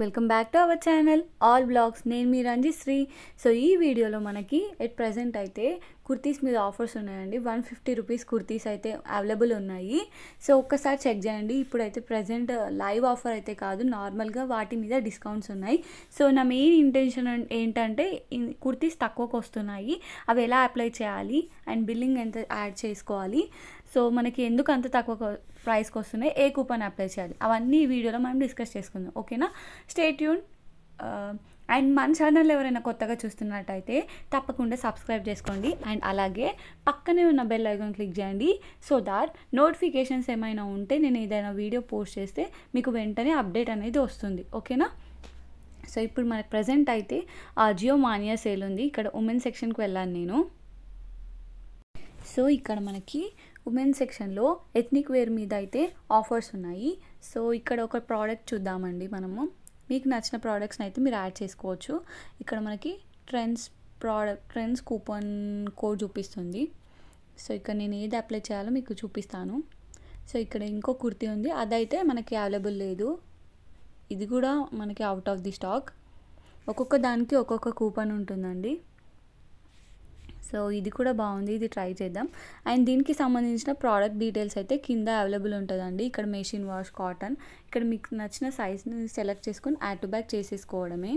welcome back to our channel all blogs నేను మీ రంజిశ్రీ so ఈ వీడియోలో మనకి ఎట్ ప్రజెంట్ అయితే కుర్తీస్ మీద ఆఫర్స్ ఉన్నాయండి వన్ ఫిఫ్టీ రూపీస్ కుర్తీస్ అయితే అవైలబుల్ ఉన్నాయి సో ఒక్కసారి చెక్ చేయండి ఇప్పుడైతే ప్రజెంట్ లైవ్ ఆఫర్ అయితే కాదు నార్మల్గా వాటి మీద డిస్కౌంట్స్ ఉన్నాయి సో నా మెయిన్ ఇంటెన్షన్ ఏంటంటే కుర్తీస్ తక్కువకు వస్తున్నాయి అవి ఎలా అప్లై చేయాలి అండ్ బిల్లింగ్ ఎంత యాడ్ చేసుకోవాలి సో మనకి ఎందుకు అంత తక్కువ ప్రైస్కి వస్తున్నాయి ఏ కూపన్ అప్లై చేయాలి అవన్నీ వీడియోలో మనం డిస్కస్ చేసుకుందాం ఓకేనా స్టేట్యూన్ అండ్ మన ఛానల్ ఎవరైనా కొత్తగా చూస్తున్నట్టయితే తప్పకుండా సబ్స్క్రైబ్ చేసుకోండి అండ్ అలాగే పక్కనే ఉన్న బెల్ ఐకాన్ క్లిక్ చేయండి సో దాట్ నోటిఫికేషన్స్ ఏమైనా ఉంటే నేను ఏదైనా వీడియో పోస్ట్ చేస్తే మీకు వెంటనే అప్డేట్ అనేది వస్తుంది ఓకేనా సో ఇప్పుడు మనకు ప్రజెంట్ అయితే ఆ జియో మానియా సేల్ ఉంది ఇక్కడ ఉమెన్ సెక్షన్కి వెళ్ళాను నేను సో ఇక్కడ మనకి ఉమెన్ సెక్షన్లో ఎథ్నిక్ వేర్ మీద అయితే ఆఫర్స్ ఉన్నాయి సో ఇక్కడ ఒక ప్రోడక్ట్ చూద్దామండి మనము మీకు నచ్చిన ప్రోడక్ట్స్ని అయితే మీరు యాడ్ చేసుకోవచ్చు ఇక్కడ మనకి trends product trends coupon code చూపిస్తుంది సో ఇక్కడ నేను ఏది అప్లై చేయాలో మీకు చూపిస్తాను సో ఇక్కడ ఇంకో కుర్తీ ఉంది అదైతే మనకి అవైలబుల్ లేదు ఇది కూడా మనకి అవుట్ ఆఫ్ ది స్టాక్ ఒక్కొక్క దానికి ఒక్కొక్క కూపన్ ఉంటుందండి సో ఇది కూడా బాగుంది ఇది ట్రై చేద్దాం అండ్ దీనికి సంబంధించిన ప్రోడక్ట్ డీటెయిల్స్ అయితే కింద అవైలబుల్ ఉంటుందండి ఇక్కడ మెషిన్ వాష్ కాటన్ ఇక్కడ మీకు నచ్చిన సైజ్ని సెలెక్ట్ చేసుకొని యాడ్ టు బ్యాక్ చేసేసుకోవడమే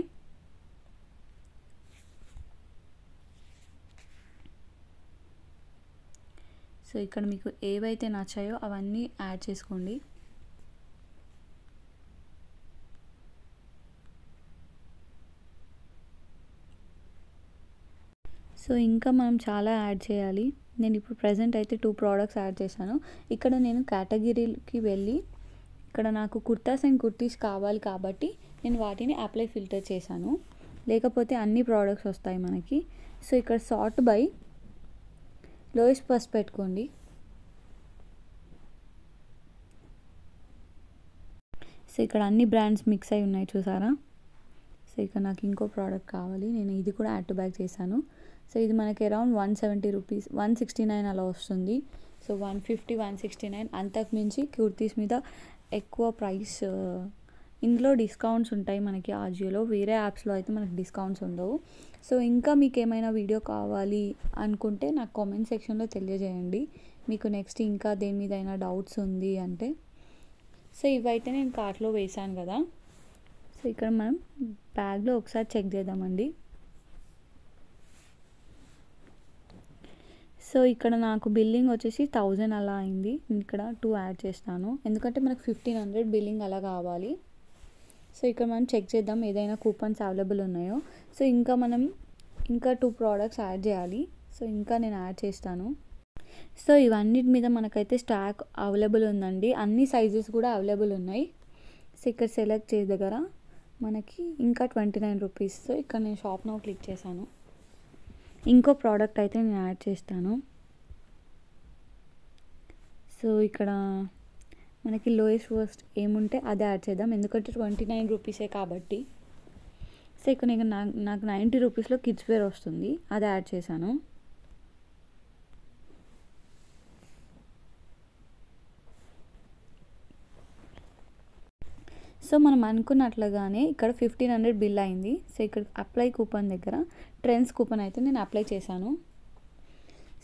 సో ఇక్కడ మీకు ఏవైతే నచ్చాయో అవన్నీ యాడ్ చేసుకోండి సో ఇంకా మనం చాలా యాడ్ చేయాలి నేను ఇప్పుడు ప్రజెంట్ అయితే టూ ప్రోడక్ట్స్ యాడ్ చేశాను ఇక్కడ నేను కేటగిరీకి వెళ్ళి ఇక్కడ నాకు కుర్తాస్ అండ్ కుర్తీస్ కావాలి కాబట్టి నేను వాటిని అప్లై ఫిల్టర్ చేశాను లేకపోతే అన్ని ప్రోడక్ట్స్ వస్తాయి మనకి సో ఇక్కడ సార్ట్ బై లోయెస్ట్ పర్స్ పెట్టుకోండి సో ఇక్కడ అన్ని బ్రాండ్స్ మిక్స్ అయి ఉన్నాయి చూసారా సో ఇక్కడ నాకు ఇంకో ప్రోడక్ట్ కావాలి నేను ఇది కూడా యాడ్ టు బ్యాక్ చేశాను సో ఇది మనకి around one seventy rupees one sixty nine అలా వస్తుంది so one fifty one sixty nine అంతకు మించి కుర్తీస్ మీద ఎక్కువ ప్రైస్ ఇందులో డిస్కౌంట్స్ ఉంటాయి మనకి ఆజియోలో వేరే యాప్స్లో అయితే మనకి డిస్కౌంట్స్ ఉండవు సో ఇంకా మీకు ఏమైనా వీడియో కావాలి అనుకుంటే నాకు కామెంట్ సెక్షన్లో తెలియజేయండి మీకు నెక్స్ట్ ఇంకా దేని మీద అయినా డౌట్స్ ఉంది అంటే సో ఇవైతే నేను కార్ట్లో వేశాను కదా సో ఇక్కడ మనం బ్యాగ్లో ఒకసారి చెక్ చేద్దామండి సో ఇక్కడ నాకు బిల్లింగ్ వచ్చేసి థౌజండ్ అలా అయింది ఇక్కడ టూ యాడ్ చేస్తాను ఎందుకంటే మనకు ఫిఫ్టీన్ హండ్రెడ్ బిల్లింగ్ అలా కావాలి సో ఇక్కడ మనం చెక్ చేద్దాం ఏదైనా కూపన్స్ అవైలబుల్ ఉన్నాయో సో ఇంకా మనం ఇంకా టూ ప్రోడక్ట్స్ యాడ్ చేయాలి సో ఇంకా నేను యాడ్ చేస్తాను సో ఇవన్నిటి మీద మనకైతే స్టాక్ అవైలబుల్ ఉందండి అన్ని సైజెస్ కూడా అవైలబుల్ ఉన్నాయి సో ఇక్కడ సెలెక్ట్ చేయ దగ్గర మనకి ఇంకా ట్వంటీ నైన్ రూపీస్ సో ఇక్కడ నేను షాప్ నో క్లిక్ చేశాను ఇంకో ప్రోడక్ట్ అయితే నేను యాడ్ చేస్తాను సో ఇక్కడ మనకి లోయెస్ట్ వర్స్ట్ ఏముంటే అది యాడ్ చేద్దాం ఎందుకంటే ట్వంటీ నైన్ రూపీసే కాబట్టి సో ఇక్కడ నాకు నాకు నైంటీ రూపీస్లో కిడ్స్ వేర్ వస్తుంది అది యాడ్ చేశాను సో మనం అనుకున్నట్లుగానే ఇక్కడ ఫిఫ్టీన్ హండ్రెడ్ బిల్ అయింది సో ఇక్కడ అప్లై కూపన్ దగ్గర ట్రెండ్స్ కూపన్ అయితే నేను అప్లై చేశాను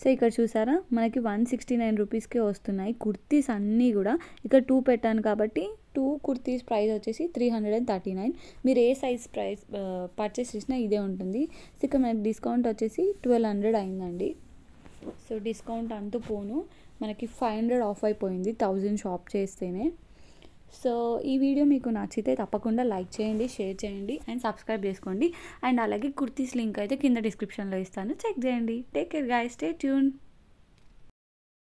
సో ఇక్కడ చూసారా మనకి వన్ సిక్స్టీ నైన్ రూపీస్కే వస్తున్నాయి కుర్తీస్ అన్నీ కూడా ఇక్కడ టూ పెట్టాను కాబట్టి టూ కుర్తీస్ ప్రైస్ వచ్చేసి three hundred and thirty nine మీరు ఏ సైజ్ ప్రైస్ పర్చేస్ చేసినా ఇదే ఉంటుంది సో ఇక్కడ మనకి డిస్కౌంట్ వచ్చేసి ట్వెల్వ్ హండ్రెడ్ అయిందండి సో డిస్కౌంట్ అంతా పోను మనకి ఫైవ్ హండ్రెడ్ ఆఫ్ అయిపోయింది థౌజండ్ షాప్ చేస్తేనే సో ఈ వీడియో మీకు నచ్చితే తప్పకుండా లైక్ చేయండి షేర్ చేయండి అండ్ సబ్స్క్రైబ్ చేసుకోండి అండ్ అలాగే కుర్తీస్ లింక్ అయితే కింద డిస్క్రిప్షన్లో ఇస్తాను చెక్ చేయండి take care guys stay tune